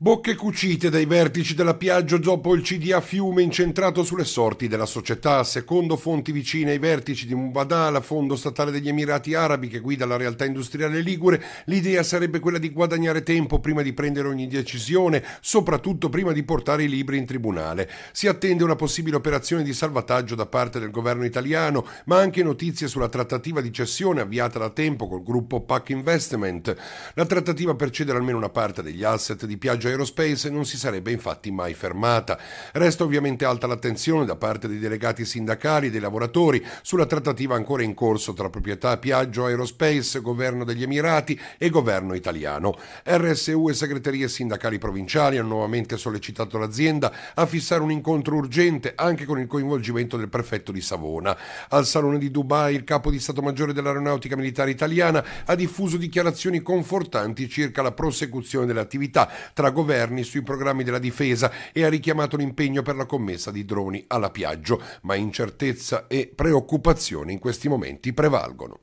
Bocche cucite dai vertici della Piaggio dopo il CDA Fiume incentrato sulle sorti della società. Secondo fonti vicine ai vertici di Mubadala, fondo statale degli Emirati Arabi che guida la realtà industriale ligure, l'idea sarebbe quella di guadagnare tempo prima di prendere ogni decisione, soprattutto prima di portare i libri in tribunale. Si attende una possibile operazione di salvataggio da parte del governo italiano, ma anche notizie sulla trattativa di cessione avviata da tempo col gruppo PAC Investment. La trattativa per cedere almeno una parte degli asset di Piaggio Aerospace non si sarebbe infatti mai fermata. Resta ovviamente alta l'attenzione da parte dei delegati sindacali e dei lavoratori sulla trattativa ancora in corso tra proprietà Piaggio Aerospace, governo degli Emirati e governo italiano. RSU e segreterie sindacali provinciali hanno nuovamente sollecitato l'azienda a fissare un incontro urgente anche con il coinvolgimento del prefetto di Savona. Al Salone di Dubai il capo di Stato Maggiore dell'Aeronautica Militare Italiana ha diffuso dichiarazioni confortanti circa la prosecuzione dell'attività tra governi sui programmi della difesa e ha richiamato l'impegno per la commessa di droni alla Piaggio, ma incertezza e preoccupazione in questi momenti prevalgono.